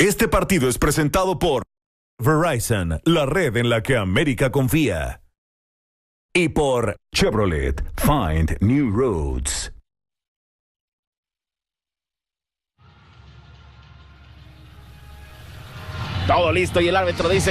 Este partido es presentado por Verizon, la red en la que América confía. Y por Chevrolet, Find New Roads. Todo listo y el árbitro dice...